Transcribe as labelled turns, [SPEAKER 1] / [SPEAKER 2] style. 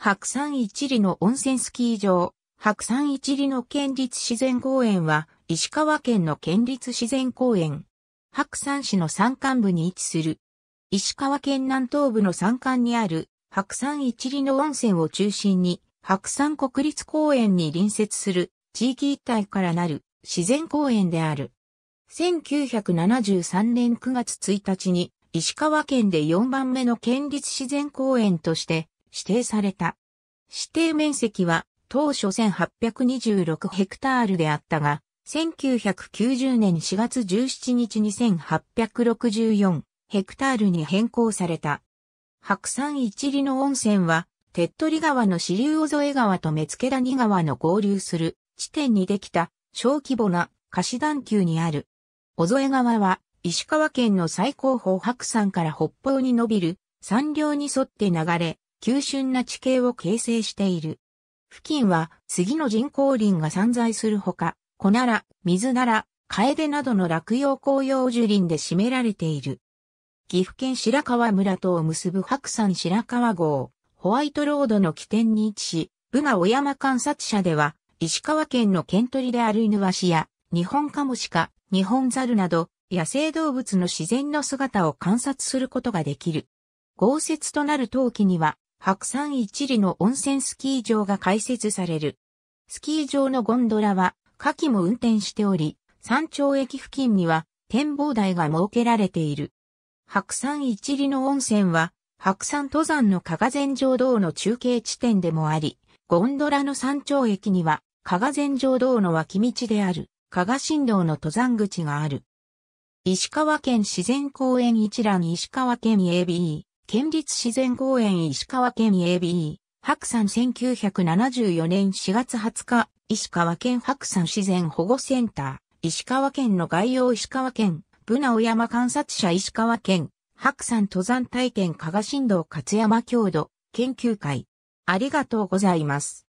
[SPEAKER 1] 白山一里の温泉スキー場、白山一里の県立自然公園は、石川県の県立自然公園。白山市の山間部に位置する。石川県南東部の山間にある、白山一里の温泉を中心に、白山国立公園に隣接する、地域一帯からなる、自然公園である。1973年9月1日に、石川県で4番目の県立自然公園として、指定された。指定面積は当初1826ヘクタールであったが、1990年4月17日に1864ヘクタールに変更された。白山一里の温泉は、手っ取り川の支流小添川と目付谷川の合流する地点にできた小規模な貸し段丘にある。小添川は石川県の最高峰白山から北方に伸びる山稜に沿って流れ、急峻な地形を形成している。付近は杉の人工林が散在するほか、小なら、水なら、楓などの落葉紅葉樹林で占められている。岐阜県白川村とを結ぶ白山白川号、ホワイトロードの起点に位置し、部が小山観察者では、石川県の県鳥である犬鷲や、日本カモシカ、日本ザルなど、野生動物の自然の姿を観察することができる。豪雪となる陶器には、白山一里の温泉スキー場が開設される。スキー場のゴンドラは、夏季も運転しており、山頂駅付近には展望台が設けられている。白山一里の温泉は、白山登山の加賀禅城道の中継地点でもあり、ゴンドラの山頂駅には、加賀禅城道の脇道である、加賀新道の登山口がある。石川県自然公園一覧石川県 AB 県立自然公園石川県 AB、白山1974年4月20日、石川県白山自然保護センター、石川県の概要石川県、ブナオ山観察者石川県、白山登山体験加賀新道勝山郷土研究会。ありがとうございます。